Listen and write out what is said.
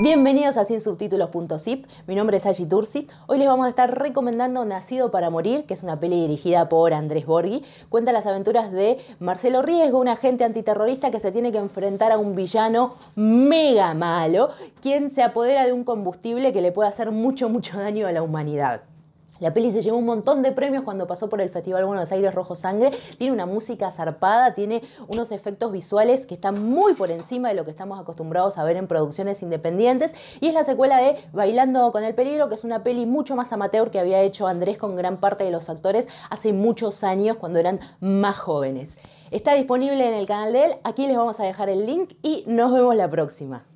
Bienvenidos a subtítulos.zip, mi nombre es Aji Tursi. Hoy les vamos a estar recomendando Nacido para Morir, que es una peli dirigida por Andrés Borghi. Cuenta las aventuras de Marcelo Riesgo, un agente antiterrorista que se tiene que enfrentar a un villano mega malo, quien se apodera de un combustible que le puede hacer mucho, mucho daño a la humanidad. La peli se llevó un montón de premios cuando pasó por el Festival Buenos Aires Rojo Sangre. Tiene una música zarpada, tiene unos efectos visuales que están muy por encima de lo que estamos acostumbrados a ver en producciones independientes. Y es la secuela de Bailando con el Peligro, que es una peli mucho más amateur que había hecho Andrés con gran parte de los actores hace muchos años cuando eran más jóvenes. Está disponible en el canal de él. Aquí les vamos a dejar el link y nos vemos la próxima.